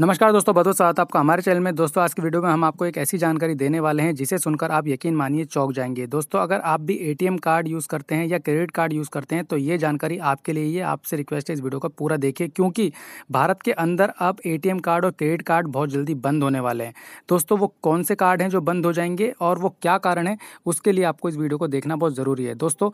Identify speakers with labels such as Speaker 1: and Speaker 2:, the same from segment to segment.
Speaker 1: नमस्कार दोस्तों बहुत स्वागत आपका हमारे चैनल में दोस्तों आज की वीडियो में हम आपको एक ऐसी जानकारी देने वाले हैं जिसे सुनकर आप यकीन मानिए चौक जाएंगे दोस्तों अगर आप भी एटीएम कार्ड यूज़ करते हैं या क्रेडिट कार्ड यूज़ करते हैं तो ये जानकारी आपके लिए ही आपसे रिक्वेस्ट है इस वीडियो को पूरा देखिए क्योंकि भारत के अंदर अब ए कार्ड और क्रेडिट कार्ड बहुत जल्दी बंद होने वाले हैं दोस्तों वो कौन से कार्ड हैं जो बंद हो जाएंगे और वो क्या कारण है उसके लिए आपको इस वीडियो को देखना बहुत ज़रूरी है दोस्तों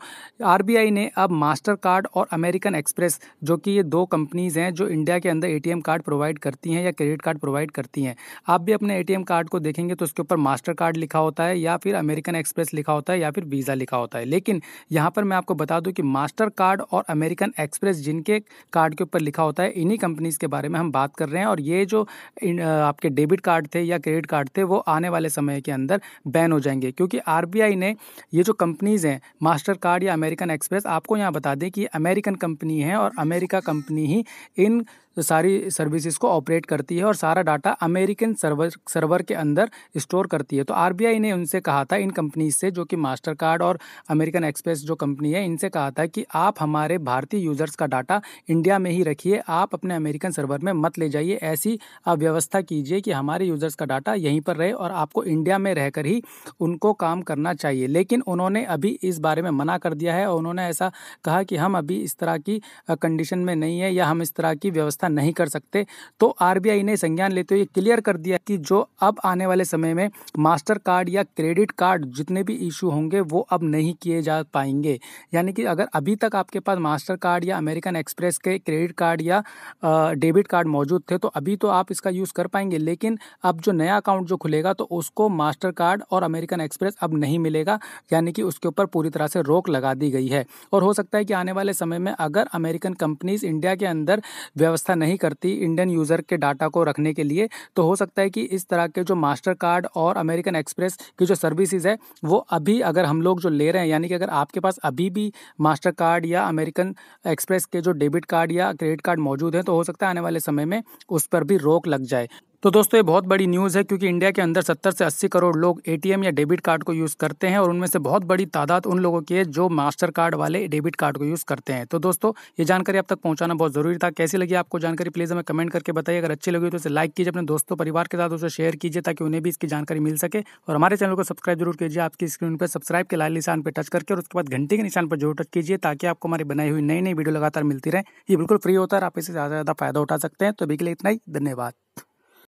Speaker 1: आर ने अब मास्टर कार्ड और अमेरिकन एक्सप्रेस जो कि ये दो कंपनीज़ हैं जो इंडिया के अंदर ए कार्ड प्रोवाइड करती हैं या क्रेडिट कार्ड प्रोवाइड करती हैं आप भी अपने ए कार्ड को देखेंगे तो उसके ऊपर मास्टर कार्ड लिखा होता है या फिर अमेरिकन एक्सप्रेस लिखा होता है या फिर वीज़ा लिखा होता है लेकिन यहाँ पर मैं आपको बता दूँ कि मास्टर कार्ड और अमेरिकन एक्सप्रेस जिनके कार्ड के ऊपर लिखा होता है इन्हीं कंपनीज़ के बारे में हम बात कर रहे हैं और ये जो आपके डेबिट कार्ड थे या क्रेडिट कार्ड थे वो आने वाले समय के अंदर बैन हो जाएंगे क्योंकि आर ने ये जो कंपनीज़ हैं मास्टर कार्ड या अमेरिकन एक्सप्रेस आपको यहाँ बता दें कि अमेरिकन कंपनी है और अमेरिका कंपनी ही इन तो सारी सर्विसेज को ऑपरेट करती है और सारा डाटा अमेरिकन सर्वर सर्वर के अंदर स्टोर करती है तो आर ने उनसे कहा था इन कंपनीज से जो कि मास्टर कार्ड और अमेरिकन एक्सप्रेस जो कंपनी है इनसे कहा था कि आप हमारे भारतीय यूजर्स का डाटा इंडिया में ही रखिए आप अपने अमेरिकन सर्वर में मत ले जाइए ऐसी अव्यवस्था व्यवस्था कीजिए कि हमारे यूजर्स का डाटा यहीं पर रहे और आपको इंडिया में रहकर ही उनको काम करना चाहिए लेकिन उन्होंने अभी इस बारे में मना कर दिया है और उन्होंने ऐसा कहा कि हम अभी इस तरह की कंडीशन में नहीं है या हम इस तरह की व्यवस्था नहीं कर सकते तो आरबीआई ने संज्ञान लेते हुए क्लियर कर दिया कि जो अब आने वाले समय में मास्टर कार्ड या क्रेडिट कार्ड जितने भी इशू होंगे वो अब नहीं किए जा पाएंगे यानी कि अगर अभी तक आपके पास मास्टर कार्ड या अमेरिकन एक्सप्रेस के क्रेडिट कार्ड या डेबिट कार्ड मौजूद थे तो अभी तो आप इसका यूज़ कर पाएंगे लेकिन अब जो नया अकाउंट जो खुलेगा तो उसको मास्टर कार्ड और अमेरिकन एक्सप्रेस अब नहीं मिलेगा यानी कि उसके ऊपर पूरी तरह से रोक लगा दी गई है और हो सकता है कि आने वाले समय में अगर अमेरिकन कंपनीज इंडिया के अंदर व्यवस्था व्यवस्था नहीं करती इंडियन यूज़र के डाटा को रखने के लिए तो हो सकता है कि इस तरह के जो मास्टर कार्ड और अमेरिकन एक्सप्रेस की जो सर्विसेज है वो अभी अगर हम लोग जो ले रहे हैं यानी कि अगर आपके पास अभी भी मास्टर कार्ड या अमेरिकन एक्सप्रेस के जो डेबिट कार्ड या क्रेडिट कार्ड मौजूद हैं तो हो सकता है आने वाले समय में उस पर भी रोक लग जाए तो दोस्तों ये बहुत बड़ी न्यूज़ है क्योंकि इंडिया के अंदर 70 से 80 करोड़ लोग एटीएम या डेबिट कार्ड को यूज़ करते हैं और उनमें से बहुत बड़ी तादाद उन लोगों की है जो मास्टर कार्ड वाले डेबिट कार्ड को यूज़ करते हैं तो दोस्तों ये जानकारी आप तक पहुंचाना बहुत ज़रूरी था कैसी लगी आपको जानकारी प्लीज़ हमें कमेंट करके बताइए अगर अच्छी लगी तो इसे लाइक कीजिए अपने दोस्तों परिवार के साथ उसे शेयर कीजिए ताकि उन्हें भी इसकी जानकारी मिल सके और हमारे चैनल को सब्सक्राइब जरूर कीजिए आपकी स्क्रीन पर सब्सक्राइब के लाल निशान पर टच करके और उसके बाद घंटे के निशान पर जरूर टच कीजिए ताकि आपको हमारी बनाई हुई नई नई वीडियो लगातार मिलती रहे ये बिल्कुल फ्री होता है आप इससे ज़्यादा ज़्यादा फायदा उठा सकते हैं तो अभी के लिए इतना ही धन्यवाद